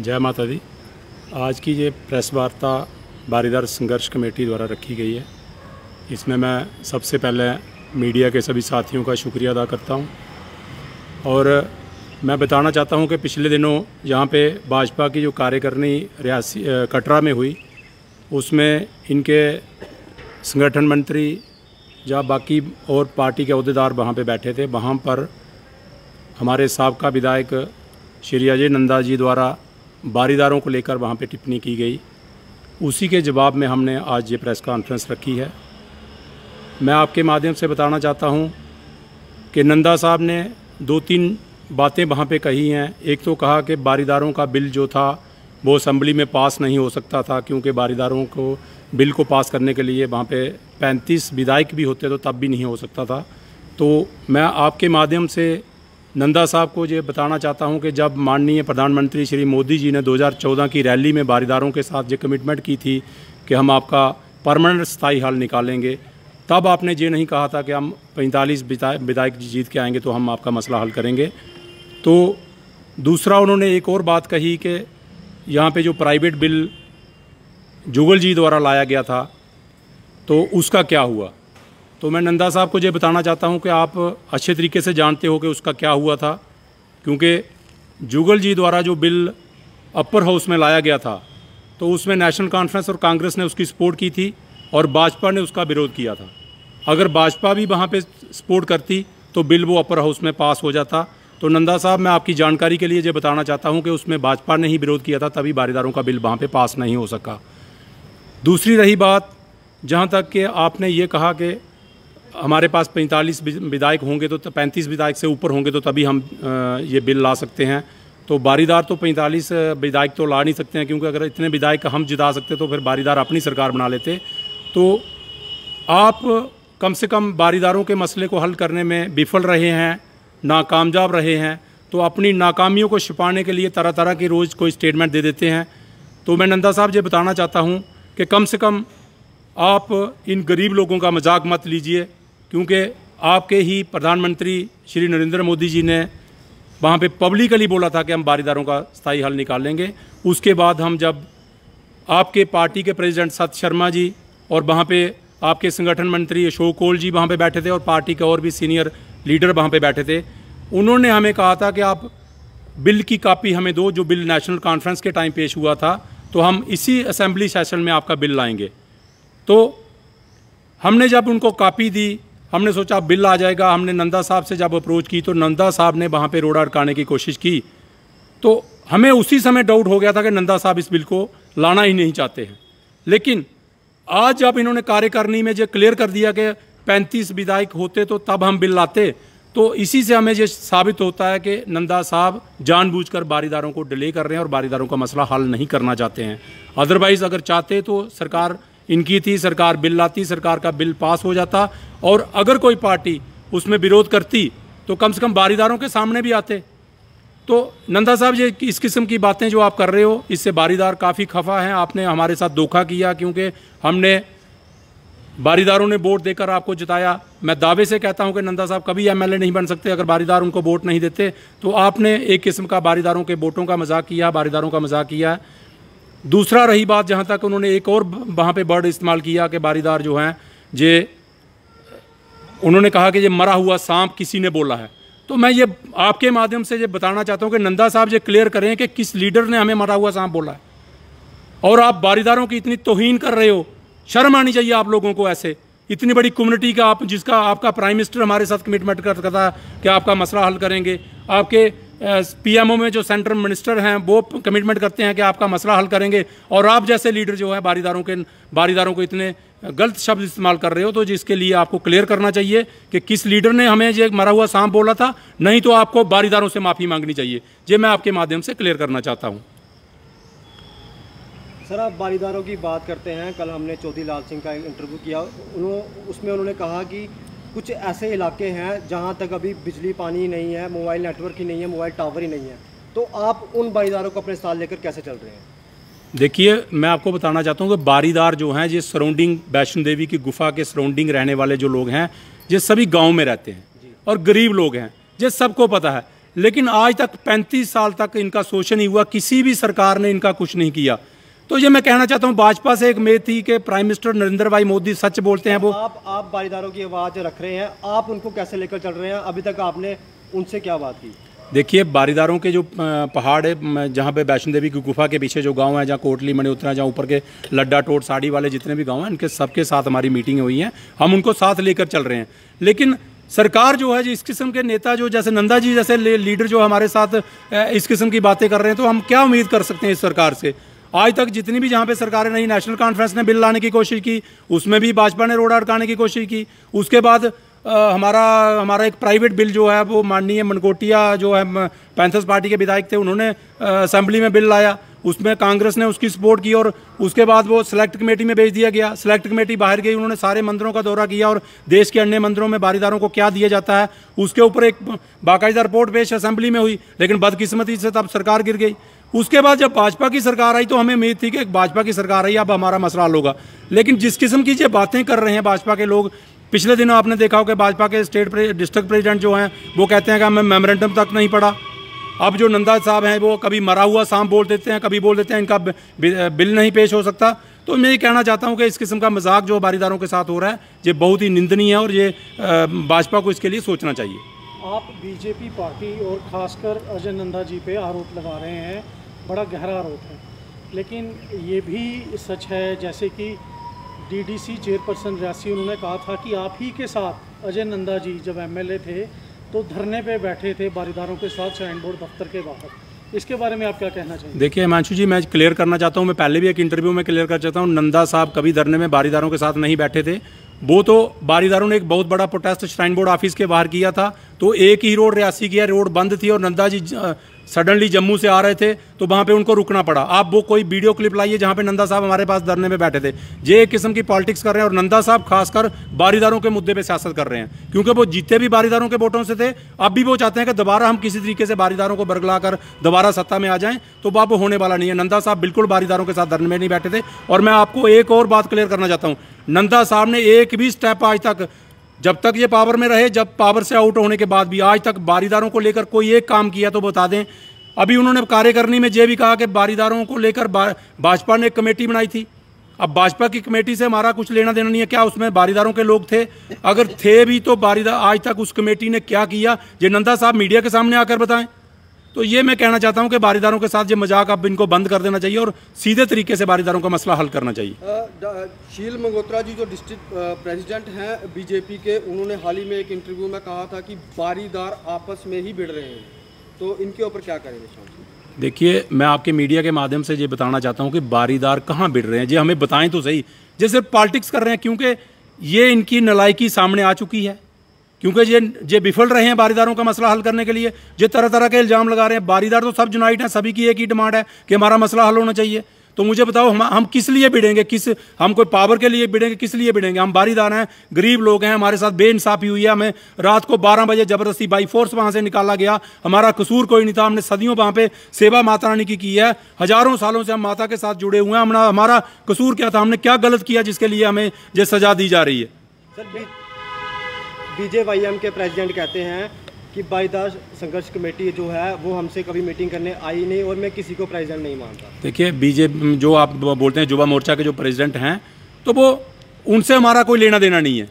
जय माता दी आज की ये प्रेस वार्ता बारीदार संघर्ष कमेटी द्वारा रखी गई है इसमें मैं सबसे पहले मीडिया के सभी साथियों का शुक्रिया अदा करता हूँ और मैं बताना चाहता हूँ कि पिछले दिनों यहाँ पे भाजपा की जो कार्यकर्णी रियासी कटरा में हुई उसमें इनके संगठन मंत्री या बाकी और पार्टी के अहदेदार वहाँ पे बैठे थे वहाँ पर हमारे सबका विधायक श्री अजय नंदा जी द्वारा बारीदारों को लेकर वहाँ पे टिप्पणी की गई उसी के जवाब में हमने आज ये प्रेस कॉन्फ्रेंस रखी है मैं आपके माध्यम से बताना चाहता हूँ कि नंदा साहब ने दो तीन बातें वहाँ पे कही हैं एक तो कहा कि बारीदारों का बिल जो था वो असम्बली में पास नहीं हो सकता था क्योंकि बारीदारों को बिल को पास करने के लिए वहाँ पे 35 विधायक भी होते तो तब भी नहीं हो सकता था तो मैं आपके माध्यम से नंदा साहब को ये बताना चाहता हूँ कि जब माननीय प्रधानमंत्री श्री मोदी जी ने 2014 की रैली में बारीदारों के साथ ये कमिटमेंट की थी कि हम आपका परमानेंट स्थायी हल निकालेंगे तब आपने ये नहीं कहा था कि हम पैंतालीस विधायक जीत के आएंगे तो हम आपका मसला हल करेंगे तो दूसरा उन्होंने एक और बात कही कि यहाँ पर जो प्राइवेट बिल जुगल जी द्वारा लाया गया था तो उसका क्या हुआ तो मैं नंदा साहब को ये बताना चाहता हूँ कि आप अच्छे तरीके से जानते हो कि उसका क्या हुआ था क्योंकि जुगल जी द्वारा जो बिल अपर हाउस में लाया गया था तो उसमें नेशनल कॉन्फ्रेंस और कांग्रेस ने उसकी सपोर्ट की थी और भाजपा ने उसका विरोध किया था अगर भाजपा भी वहाँ पे सपोर्ट करती तो बिल वो अपर हाउस में पास हो जाता तो नंदा साहब मैं आपकी जानकारी के लिए ये बताना चाहता हूँ कि उसमें भाजपा ने ही विरोध किया था तभी बारीदारों का बिल वहाँ पर पास नहीं हो सका दूसरी रही बात जहाँ तक कि आपने ये कहा कि हमारे पास 45 विधायक होंगे तो 35 विधायक से ऊपर होंगे तो तभी हम ये बिल ला सकते हैं तो बारीदार तो 45 विधायक तो ला नहीं सकते हैं क्योंकि अगर इतने विधायक हम जिता सकते तो फिर बारीदार अपनी सरकार बना लेते तो आप कम से कम बारीदारों के मसले को हल करने में विफल रहे हैं नाकामयाब रहे हैं तो अपनी नाकामियों को छिपाने के लिए तरह तरह की रोज़ कोई स्टेटमेंट दे देते हैं तो मैं नंदा साहब ये बताना चाहता हूँ कि कम से कम आप इन गरीब लोगों का मजाक मत लीजिए क्योंकि आपके ही प्रधानमंत्री श्री नरेंद्र मोदी जी ने वहाँ पे पब्लिकली बोला था कि हम बारीदारों का स्थायी हल निकालेंगे उसके बाद हम जब आपके पार्टी के प्रेसिडेंट सत शर्मा जी और वहाँ पे आपके संगठन मंत्री अशोक कोल जी वहाँ पे बैठे थे और पार्टी के और भी सीनियर लीडर वहाँ पे बैठे थे उन्होंने हमें कहा था कि आप बिल की कापी हमें दो जो बिल नेशनल कॉन्फ्रेंस के टाइम पेश हुआ था तो हम इसी असेंबली सेशन में आपका बिल लाएंगे तो हमने जब उनको कापी दी हमने सोचा बिल आ जाएगा हमने नंदा साहब से जब अप्रोच की तो नंदा साहब ने वहाँ पे रोड़ा अटकाने की कोशिश की तो हमें उसी समय डाउट हो गया था कि नंदा साहब इस बिल को लाना ही नहीं चाहते हैं लेकिन आज जब इन्होंने कार्यकारिणी में जो क्लियर कर दिया कि पैंतीस विधायक होते तो तब हम बिल लाते तो इसी से हमें ये साबित होता है कि नंदा साहब जानबूझकर बारीदारों को डिले कर रहे हैं और बारीदारों का मसला हल नहीं करना चाहते हैं अदरवाइज़ अगर चाहते तो सरकार इनकी थी सरकार बिल लाती सरकार का बिल पास हो जाता और अगर कोई पार्टी उसमें विरोध करती तो कम से कम बारीदारों के सामने भी आते तो नंदा साहब ये इस किस्म की बातें जो आप कर रहे हो इससे बारीदार काफ़ी खफा हैं आपने हमारे साथ धोखा किया क्योंकि हमने बारीदारों ने वोट देकर आपको जिताया मैं दावे से कहता हूं कि नंदा साहब कभी एमएलए नहीं बन सकते अगर बारीदार उनको वोट नहीं देते तो आपने एक किस्म का बारीदारों के वोटों का मजाक किया बारीदारों का मजाक किया दूसरा रही बात जहाँ तक उन्होंने एक और वहाँ पे वर्ड इस्तेमाल किया कि बारीदार जो हैं जे उन्होंने कहा कि ये मरा हुआ सांप किसी ने बोला है तो मैं ये आपके माध्यम से ये बताना चाहता हूँ कि नंदा साहब ये क्लियर करें कि किस लीडर ने हमें मरा हुआ सांप बोला है और आप बारीदारों की इतनी तोहन कर रहे हो शर्म आनी चाहिए आप लोगों को ऐसे इतनी बड़ी कम्युनिटी का आप जिसका आपका प्राइम मिनिस्टर हमारे साथ कमिटमेंट करता था कि आपका मसला हल करेंगे आपके पीएमओ में जो सेंट्रल मिनिस्टर हैं वो कमिटमेंट करते हैं कि आपका मसला हल करेंगे और आप जैसे लीडर जो है बारीदारों के बारीदारों को इतने गलत शब्द इस्तेमाल कर रहे हो तो जिसके लिए आपको क्लियर करना चाहिए कि किस लीडर ने हमें ये मरा हुआ सांप बोला था नहीं तो आपको बारीदारों से माफ़ी मांगनी चाहिए ये मैं आपके माध्यम से क्लियर करना चाहता हूँ सर आप बारीदारों की बात करते हैं कल हमने चौधरी लाल सिंह का इंटरव्यू किया उन्होंने उसमें उन्होंने कहा कि कुछ ऐसे इलाके हैं जहाँ तक अभी बिजली पानी नहीं है मोबाइल नेटवर्क ही नहीं है मोबाइल टावर ही नहीं है तो आप उन बारीदारों को अपने साथ लेकर कैसे चल रहे हैं देखिए मैं आपको बताना चाहता हूँ कि बारीदार जो हैं ये सराउंडिंग वैष्णो देवी की गुफा के सराउंडिंग रहने वाले जो लोग हैं ये सभी गाँव में रहते हैं और गरीब लोग हैं ये सबको पता है लेकिन आज तक 35 साल तक इनका शोषण ही हुआ किसी भी सरकार ने इनका कुछ नहीं किया तो ये मैं कहना चाहता हूँ भाजपा से एक उम्मीद थी कि प्राइम मिनिस्टर नरेंद्र भाई मोदी सच बोलते हैं वो आप आप बारीदारों की आवाज़ रख रहे हैं आप उनको कैसे लेकर चल रहे हैं अभी तक आपने उनसे क्या बात की देखिए बारीदारों के जो पहाड़ है जहाँ पे वैष्णो देवी की गुफा के पीछे जो गांव है जहाँ कोटली मणिउत्तरा जहाँ ऊपर के लड्डा टोट साड़ी वाले जितने भी गांव हैं इनके सबके साथ हमारी मीटिंग हुई है हम उनको साथ लेकर चल रहे हैं लेकिन सरकार जो है जो इस किस्म के नेता जो जैसे नंदा जी जैसे लीडर जो हमारे साथ इस किस्म की बातें कर रहे हैं तो हम क्या उम्मीद कर सकते हैं इस सरकार से आज तक जितनी भी जहाँ पे सरकारें रही नेशनल कॉन्फ्रेंस ने बिल लाने की कोशिश की उसमें भी भाजपा ने रोड़ा अड़काने की कोशिश की उसके बाद आ, हमारा हमारा एक प्राइवेट बिल जो है वो माननीय मनकोटिया जो है पैंथर्स पार्टी के विधायक थे उन्होंने असेंबली में बिल लाया उसमें कांग्रेस ने उसकी सपोर्ट की और उसके बाद वो सिलेक्ट कमेटी में भेज दिया गया सिलेक्ट कमेटी बाहर गई उन्होंने सारे मंदिरों का दौरा किया और देश के अन्य मंदिरों में बारीदारों को क्या दिया जाता है उसके ऊपर एक बाकायदा रिपोर्ट पेश असेंबली में हुई लेकिन बदकिस्मती से तब सरकार गिर गई उसके बाद जब भाजपा की सरकार आई तो हमें उम्मीद थी कि भाजपा की सरकार आई अब हमारा मसला हल होगा लेकिन जिस किस्म की ये बातें कर रहे हैं भाजपा के लोग पिछले दिनों आपने देखा होगा भाजपा के स्टेट डिस्ट्रिक्ट प्रेसिडेंट जो हैं वो कहते हैं कि हमें मेमोरेंडम तक नहीं पड़ा अब जो नंदा साहब हैं वो कभी मरा हुआ सांप बोल देते हैं कभी बोल देते हैं इनका बिल नहीं पेश हो सकता तो मैं ये कहना चाहता हूँ कि इस किस्म का मजाक जो बारीदारों के साथ हो रहा है ये बहुत ही निंदनीय है और ये भाजपा को इसके लिए सोचना चाहिए आप बीजेपी पार्टी और खासकर अजय नंदा जी पे आरोप लगा रहे हैं बड़ा गहरा आरोप है लेकिन ये भी सच है जैसे कि डीडीसी चेयरपर्सन रियासी उन्होंने कहा था कि आप ही के साथ अजय नंदा जी जब एमएलए थे तो धरने पे बैठे थे बारीदारों के साथ श्राइन बोर्ड दफ्तर के बाहर इसके बारे में आप क्या कहना चाहिए देखिए हिमांशु जी मैं क्लियर करना चाहता हूँ मैं पहले भी एक इंटरव्यू में क्लियर कर चाहता हूँ नंदा साहब कभी धरने में बारीदारों के साथ नहीं बैठे थे वो तो बारीदारों ने एक बहुत बड़ा प्रोटेस्ट श्राइन बोर्ड ऑफिस के बाहर किया था तो एक ही रोड रियासी की है रोड बंद थी और नंदा जी सडनली जम्मू से आ रहे थे तो वहाँ पे उनको रुकना पड़ा आप वो कोई वीडियो क्लिप लाइए जहाँ पे नंदा साहब हमारे पास धरने में बैठे थे ये एक किस्म की पॉलिटिक्स कर रहे हैं और नंदा साहब खासकर बारीदारों के मुद्दे पे सियासत कर रहे हैं क्योंकि वो जीते भी बारीदारों के वोटों से थे अब भी वो चाहते हैं कि दोबारा हम किसी तरीके से बारीदारों को बरगला कर दोबारा सत्ता में आ जाएँ तो वह वो होने वाला नहीं है नंदा साहब बिल्कुल बारीदारों के साथ धरने में नहीं बैठे थे और मैं आपको एक और बात क्लियर करना चाहता हूँ नंदा साहब ने एक भी स्टेप आज तक जब तक ये पावर में रहे जब पावर से आउट होने के बाद भी आज तक बारीदारों को लेकर कोई एक काम किया तो बता दें अभी उन्होंने कार्यकारिणी में ये भी कहा कि बारीदारों को लेकर भाजपा ने एक कमेटी बनाई थी अब भाजपा की कमेटी से हमारा कुछ लेना देना नहीं है क्या उसमें बारीदारों के लोग थे अगर थे भी तो बारीदार आज तक उस कमेटी ने क्या किया जे नंदा साहब मीडिया के सामने आकर बताएं तो ये मैं कहना चाहता हूँ कि बारीदारों के साथ ये मजाक अब इनको बंद कर देना चाहिए और सीधे तरीके से बारीदारों का मसला हल करना चाहिए शील मंगोत्रा जी जो डिस्ट्रिक्ट प्रेसिडेंट हैं बीजेपी के उन्होंने हाल ही में एक इंटरव्यू में कहा था कि बारीदार आपस में ही भिड़ रहे हैं तो इनके ऊपर क्या करेंगे देखिए मैं आपके मीडिया के माध्यम से ये बताना चाहता हूँ कि बारीदार कहाँ भिड़ रहे हैं जी हमें बताएं तो सही जैसे सिर्फ पॉलिटिक्स कर रहे हैं क्योंकि ये इनकी नलायकी सामने आ चुकी है क्योंकि ये ये विफल रहे हैं बारीदारों का मसला हल करने के लिए जो तरह तरह के इल्ज़ाम लगा रहे हैं बारीदार तो सब जुनाइट हैं सभी की एक ही डिमांड है कि हमारा मसला हल होना चाहिए तो मुझे बताओ हम हम किस लिए बिड़ेंगे किस हम कोई पावर के लिए बिड़ेंगे किस लिए बिड़ेंगे हम बारीदार हैं गरीब लोग हैं हमारे साथ बेइंसाफ़ी हुई है हमें रात को 12 बजे ज़बरदस्ती बाई फोर्स वहाँ से निकाला गया हमारा कसूर कोई नहीं था हमने सदियों वहाँ पे सेवा माता रानी की की है हज़ारों सालों से हम माता के साथ जुड़े हुए हैं हमारा कसूर क्या था हमने क्या गलत किया जिसके लिए हमें ये सजा दी जा रही है बीजेवाईएम के प्रेसिडेंट कहते हैं कि बाईदास संघर्ष कमेटी जो है वो हमसे कभी मीटिंग करने आई नहीं और मैं किसी को प्रेसिडेंट नहीं मानता देखिए बीजेपी जो आप बोलते हैं युवा मोर्चा के जो प्रेसिडेंट हैं तो वो उनसे हमारा कोई लेना देना नहीं है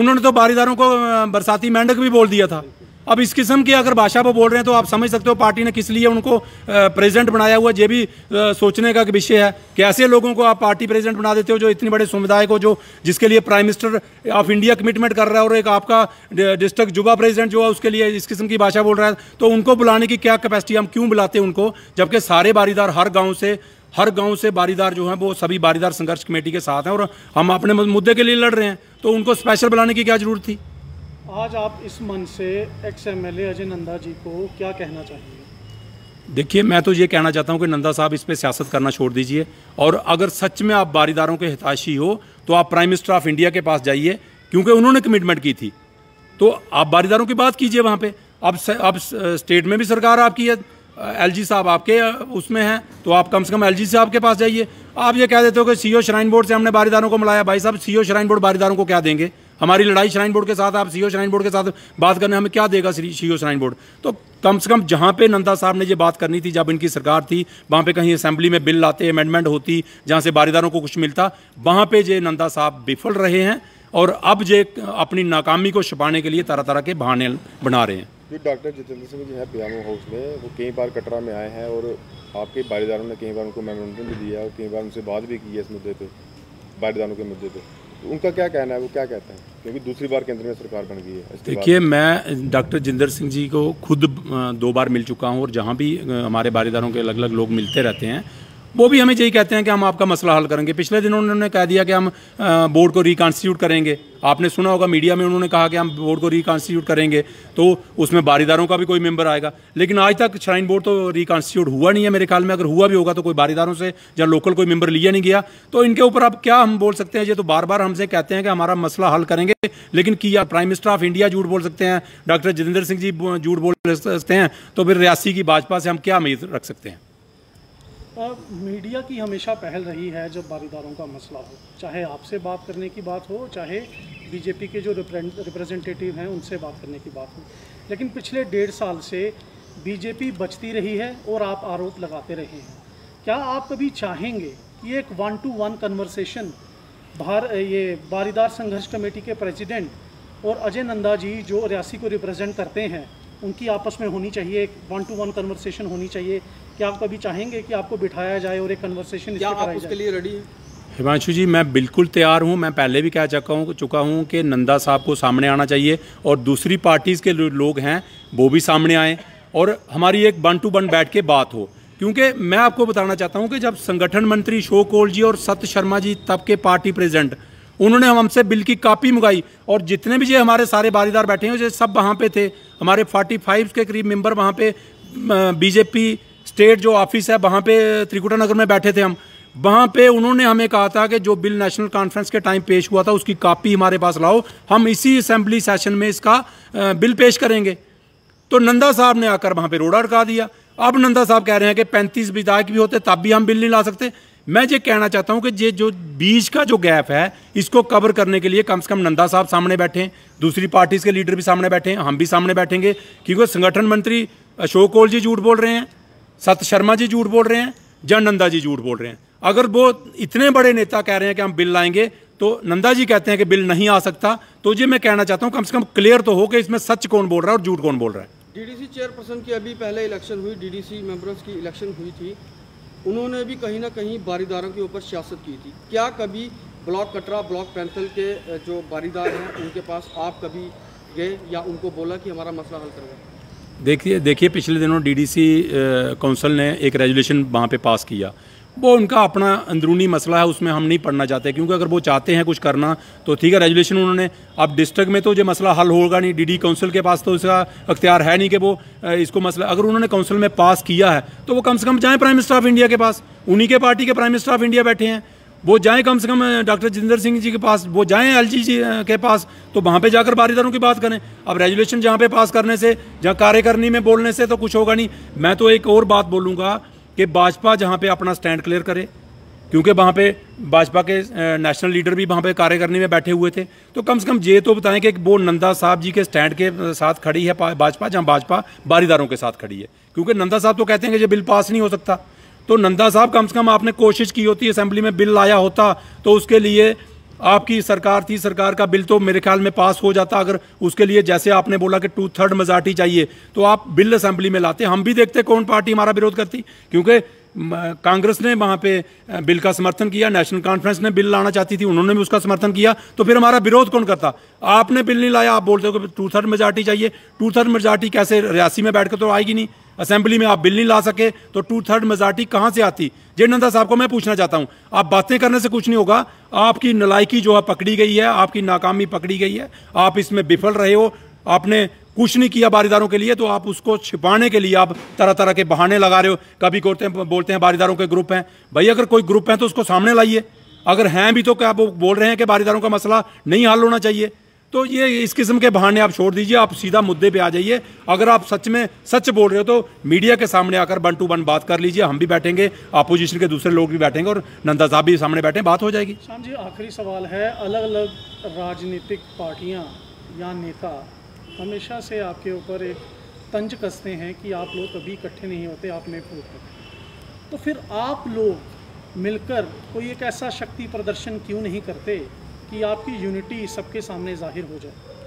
उन्होंने तो बारीदारों को बरसाती मेंढक भी बोल दिया था अब इस किस्म की अगर भाषा वो बोल रहे हैं तो आप समझ सकते हो पार्टी ने किस लिए उनको प्रेजिडेंट बनाया हुआ ये भी सोचने का विषय है कि ऐसे लोगों को आप पार्टी प्रेजिडेंट बना देते हो जो इतनी बड़े समुदाय को जो जिसके लिए prime minister of India commitment कर रहा है और एक आपका डिस्ट्रिक्ट युवा प्रेजिडेंट जो है उसके लिए इस किस्म की भाषा बोल रहा है तो उनको बुलाने की क्या कैपेसिटी हम क्यों बुलाते हैं उनको जबकि सारे बारीदार हर गाँव से हर गांव से बारीदार जो हैं वो सभी बारीदार संघर्ष कमेटी के साथ हैं और हम अपने मुद्दे के लिए लड़ रहे हैं तो उनको स्पेशल बुलाने की क्या ज़रूरत थी आज आप इस मन से ex M L Ajay Nanda ji को क्या कहना चाहेंगे देखिए मैं तो ये कहना चाहता हूँ कि नंदा साहब इस पर सियासत करना छोड़ दीजिए और अगर सच में आप बारीदारों के हिताशी हो तो आप प्राइम मिनिस्टर ऑफ इंडिया के पास जाइए क्योंकि उन्होंने कमिटमेंट की थी तो आप बारीदारों की बात कीजिए वहाँ पर अब स, अब स्टेट में भी सरकार आपकी है एल साहब आपके उसमें हैं तो आप कम से कम एल साहब के पास जाइए आप ये कह देते हो कि सी श्राइन बोर्ड से हमने बारीदारों को मिलाया भाई साहब सी श्राइन बोर्ड बारीदारों को क्या देंगे हमारी लड़ाई श्राइन बोर्ड के साथ आप सीओ श्राइन बोर्ड के साथ बात करने हमें क्या देगा श्री सीओ श्राइन बोर्ड तो कम से कम जहाँ पे नंदा साहब ने ये बात करनी थी जब इनकी सरकार थी वहाँ पे कहीं असेंबली में बिल लाते अमेंडमेंट होती जहाँ से बारीदारों को कुछ मिलता वहाँ पे जे नंदा साहब विफल रहे हैं और अब जे अपनी नाकामी को छुपाने के लिए तरह तरह के बहाने बना रहे हैं डॉक्टर जितेंद्र सिंह जी हैं पियामो हाउस में वो कई बार कटरा में आए हैं और आपके बारीदारों ने कई बार उनको मेमोरेंडम भी दिया और कई बार उनसे बात भी की है इस मुद्दे पर बारीदारों के मुद्दे पर उनका क्या कहना है वो क्या कहते हैं क्योंकि दूसरी बार केंद्र में सरकार बन गई है देखिए मैं डॉक्टर जिंदर सिंह जी को खुद दो बार मिल चुका हूँ और जहाँ भी हमारे बारीदारों के अलग अलग लोग मिलते रहते हैं वो भी हमें यही कहते हैं कि हम आपका मसला हल करेंगे पिछले दिनों उन्होंने कह दिया कि हम बोर्ड को रिकॉन्स्टिट्यूट करेंगे आपने सुना होगा मीडिया में उन्होंने कहा कि हम बोर्ड को रिकॉन्स्टिट्यूट करेंगे तो उसमें बारीदारों का भी कोई मेंबर आएगा लेकिन आज तक श्राइन बोर्ड तो रिकॉन्स्टिट्यूट हुआ नहीं है मेरे ख्याल में अगर हुआ भी होगा तो कोई बारीदारों से या लोकल कोई मेंबर लिया नहीं गया तो इनके ऊपर आप क्या हम बोल सकते हैं ये तो बार बार हमसे कहते हैं कि हमारा मसला हल करेंगे लेकिन किया प्राइम मिनिस्टर ऑफ इंडिया झूठ बोल सकते हैं डॉक्टर जितेंद्र सिंह जी झूठ बोल सकते हैं तो फिर रियासी की भाजपा से हम क्या उम्मीद रख सकते हैं मीडिया की हमेशा पहल रही है जब बारीदारों का मसला हो चाहे आपसे बात करने की बात हो चाहे बीजेपी के जो रिप्रेजेंटेटिव हैं उनसे बात करने की बात हो लेकिन पिछले डेढ़ साल से बीजेपी बचती रही है और आप आरोप लगाते रहे हैं क्या आप कभी चाहेंगे कि एक वन टू वन कन्वर्सेशन भार ये बारीदार संघर्ष कमेटी के प्रेसिडेंट और अजय नंदा जी जो रियासी को रिप्रेजेंट करते हैं उनकी आपस में होनी चाहिए एक वन टू वन कन्वर्सेशन होनी चाहिए कि आप कभी चाहेंगे कि आपको बिठाया जाए और एक कन्वर्सेशन क्या आप उसके लिए रेडी है हिमांशु जी मैं बिल्कुल तैयार हूं मैं पहले भी कह चुका हूं चुका हूं कि नंदा साहब को सामने आना चाहिए और दूसरी पार्टीज़ के लोग हैं वो भी सामने आए और हमारी एक वन टू वन बैठ के बात हो क्योंकि मैं आपको बताना चाहता हूं कि जब संगठन मंत्री शोक कोल जी और सत्य शर्मा जी तब के पार्टी प्रेजेंट उन्होंने हम हमसे बिल की कापी मंगाई और जितने भी ये हमारे सारे बारीदार बैठे हैं ये सब वहाँ पे थे हमारे फोर्टी फाइव के करीब मेंबर वहाँ पे बीजेपी स्टेट जो ऑफिस है वहाँ पे त्रिकुटा नगर में बैठे थे हम वहाँ पे उन्होंने हमें कहा था कि जो बिल नेशनल कॉन्फ्रेंस के टाइम पेश हुआ था उसकी कापी हमारे पास लाओ हम इसी असेंबली सेशन में इसका बिल पेश करेंगे तो नंदा साहब ने आकर वहाँ पे रोड अटका दिया अब नंदा साहब कह रहे हैं कि पैंतीस विधायक भी होते तब भी हम बिल नहीं ला सकते मैं ये कहना चाहता हूँ कि ये जो बीच का जो गैप है इसको कवर करने के लिए कम से कम नंदा साहब सामने बैठे दूसरी पार्टीज़ के लीडर भी सामने बैठे हम भी सामने बैठेंगे क्योंकि संगठन मंत्री अशोक कौल जी झूठ बोल रहे हैं सत शर्मा जी झूठ बोल रहे हैं या नंदा जी झूठ बोल रहे हैं अगर वो इतने बड़े नेता कह रहे हैं कि हम बिल लाएंगे तो नंदा जी कहते हैं कि बिल नहीं आ सकता तो ये मैं कहना चाहता हूँ कम से कम क्लियर तो हो कि इसमें सच कौन बोल रहा है और झूठ कौन बोल रहा है डीडीसी चेयरपर्सन की अभी पहले इलेक्शन हुई डीडीसी मेंबर्स की इलेक्शन हुई थी उन्होंने भी कहीं ना कहीं बारीदारों के ऊपर सियासत की थी क्या कभी ब्लॉक कटरा ब्लॉक पैंथल के जो बारीदार हैं उनके पास आप कभी गए या उनको बोला कि हमारा मसला हल करवा देखिए देखिए पिछले दिनों डीडीसी काउंसिल ने एक रेजुलेशन वहाँ पे पास किया वो उनका अपना अंदरूनी मसला है उसमें हम नहीं पढ़ना चाहते क्योंकि अगर वो चाहते हैं कुछ करना तो ठीक है रेजुलेशन उन्होंने अब डिस्ट्रिक्ट में तो जो मसला हल होगा नहीं डीडी काउंसिल के पास तो इसका अख्तियार है नहीं कि वो इसको मसला अगर उन्होंने काउंसिल में पास किया है तो वो कम से कम जाएँ प्राइम मिनिस्टर ऑफ इंडिया के पास उन्हीं के पार्टी के प्राइम मिनिस्टर ऑफ इंडिया बैठे हैं वो जाएँ कम से कम डॉक्टर जितेंद्र सिंह जी के पास वो जाएँ एल जी के पास तो वहाँ पे जाकर बारीदारों की बात करें अब रेजुलेशन जहाँ पे पास करने से जहाँ कार्यकर्णी में बोलने से तो कुछ होगा नहीं मैं तो एक और बात बोलूँगा कि भाजपा जहाँ पे अपना स्टैंड क्लियर करे क्योंकि वहाँ पे भाजपा के नेशनल लीडर भी वहाँ पे कार्य करने में बैठे हुए थे तो कम से कम ये तो बताएं कि वो नंदा साहब जी के स्टैंड के साथ खड़ी है भाजपा जहाँ भाजपा बारीदारों के साथ खड़ी है क्योंकि नंदा साहब तो कहते हैं कि ये बिल पास नहीं हो सकता तो नंदा साहब कम से कम आपने कोशिश की होती असेंबली में बिल लाया होता तो उसके लिए आपकी सरकार थी सरकार का बिल तो मेरे ख्याल में पास हो जाता अगर उसके लिए जैसे आपने बोला कि टू थर्ड मजार्टी चाहिए तो आप बिल असेंबली में लाते हम भी देखते कौन पार्टी हमारा विरोध करती क्योंकि कांग्रेस ने वहाँ पे बिल का समर्थन किया नेशनल कॉन्फ्रेंस ने बिल लाना चाहती थी उन्होंने भी उसका समर्थन किया तो फिर हमारा विरोध कौन करता आपने बिल नहीं लाया आप बोलते हो कि टू थर्ड मेजार्टी चाहिए टू थर्ड मेजॉरिटी कैसे रियासी में बैठ कर तो आएगी नहीं असेंबली में आप बिल नहीं ला सके तो टू थर्ड मेजोरिटी कहाँ से आती जय नंदा साहब को मैं पूछना चाहता हूँ आप बातें करने से कुछ नहीं होगा आपकी नलायकी जो है पकड़ी गई है आपकी नाकामी पकड़ी गई है आप इसमें विफल रहे हो आपने कुछ नहीं किया बारीदारों के लिए तो आप उसको छिपाने के लिए आप तरह तरह के बहाने लगा रहे हो कभी कोते हैं बोलते हैं बारीदारों के ग्रुप हैं भाई अगर कोई ग्रुप है तो उसको सामने लाइए अगर हैं भी तो क्या वो बोल रहे हैं कि बारीदारों का मसला नहीं हल होना चाहिए तो ये इस किस्म के बहाने आप छोड़ दीजिए आप सीधा मुद्दे पे आ जाइए अगर आप सच में सच बोल रहे हो तो मीडिया के सामने आकर वन टू वन बात कर लीजिए हम भी बैठेंगे अपोजिशन के दूसरे लोग भी बैठेंगे और नंदा साहब भी सामने बैठे बात हो जाएगी शाम जी आखिरी सवाल है अलग अलग राजनीतिक पार्टियाँ या नेता हमेशा से आपके ऊपर एक तंज कसते हैं कि आप लोग कभी इकट्ठे नहीं होते आप में फूट होते तो फिर आप लोग मिलकर कोई एक ऐसा शक्ति प्रदर्शन क्यों नहीं करते कि आपकी यूनिटी सबके सामने जाहिर हो जाए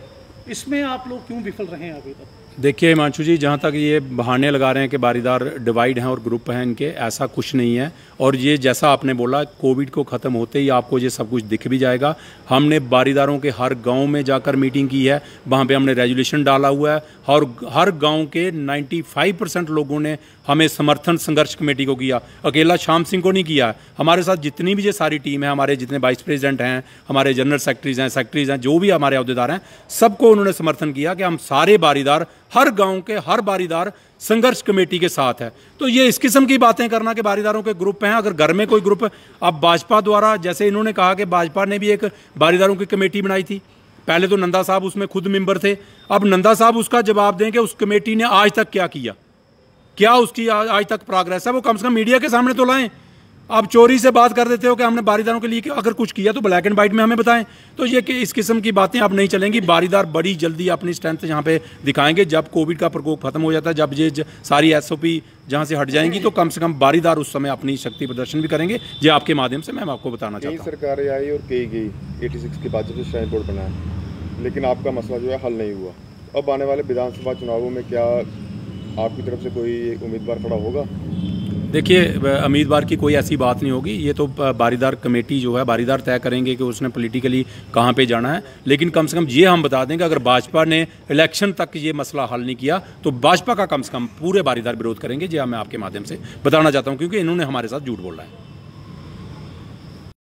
इसमें आप लोग क्यों विफल रहे हैं अभी तक देखिए हिमांशु जी जहाँ तक ये बहाने लगा रहे हैं कि बारीदार डिवाइड हैं और ग्रुप हैं इनके ऐसा कुछ नहीं है और ये जैसा आपने बोला कोविड को ख़त्म होते ही आपको ये सब कुछ दिख भी जाएगा हमने बारीदारों के हर गांव में जाकर मीटिंग की है वहाँ पे हमने रेजुलेशन डाला हुआ है और हर गांव के 95 परसेंट लोगों ने हमें समर्थन संघर्ष कमेटी को किया अकेला शाम सिंह को नहीं किया हमारे साथ जितनी भी ये सारी टीम है हमारे जितने वाइस प्रेसिडेंट हैं हमारे जनरल सेक्रेटरीज हैं सेक्रेटरीज हैं जो भी हमारे अहदेदार हैं सबको उन्होंने समर्थन किया कि हम सारे बारीदार हर गांव के हर बारीदार संघर्ष कमेटी के साथ है तो ये इस किस्म की बातें करना कि बारीदारों के ग्रुप हैं अगर घर में कोई ग्रुप अब भाजपा द्वारा जैसे इन्होंने कहा कि भाजपा ने भी एक बारीदारों की कमेटी बनाई थी पहले तो नंदा साहब उसमें खुद मेंबर थे अब नंदा साहब उसका जवाब दें कि उस कमेटी ने आज तक क्या किया क्या उसकी आज तक प्रोग्रेस है वो कम से कम मीडिया के सामने तो लाएं आप चोरी से बात कर देते हो कि हमने बारीदारों के लिए कि अगर कुछ किया तो ब्लैक एंड वाइट में हमें बताएं तो ये कि इस किस्म की बातें आप नहीं चलेंगी बारीदार बड़ी जल्दी अपनी स्ट्रेंथ यहाँ पे दिखाएंगे जब कोविड का प्रकोप खत्म हो जाता है जब ये सारी एस ओ पी जहाँ से हट जाएंगी तो कम से कम बारीदार उस समय अपनी शक्ति प्रदर्शन भी करेंगे ये आपके माध्यम से मैं आपको बताना चाहूँगी हूँ सरकार आई और कही गई एटी सिक्स के बाद जब श्राइन बोर्ड बनाया लेकिन आपका मसला जो है हल नहीं हुआ अब आने वाले विधानसभा चुनावों में क्या आपकी तरफ से कोई उम्मीदवार खड़ा होगा देखिए उम्मीदवार की कोई ऐसी बात नहीं होगी ये तो बारीदार कमेटी जो है बारीदार तय करेंगे कि उसने पॉलिटिकली कहाँ पे जाना है लेकिन कम से कम ये हम बता देंगे अगर भाजपा ने इलेक्शन तक ये मसला हल नहीं किया तो भाजपा का कम से कम पूरे बारीदार विरोध करेंगे जी मैं आपके माध्यम से बताना चाहता हूँ क्योंकि इन्होंने हमारे साथ झूठ बोला है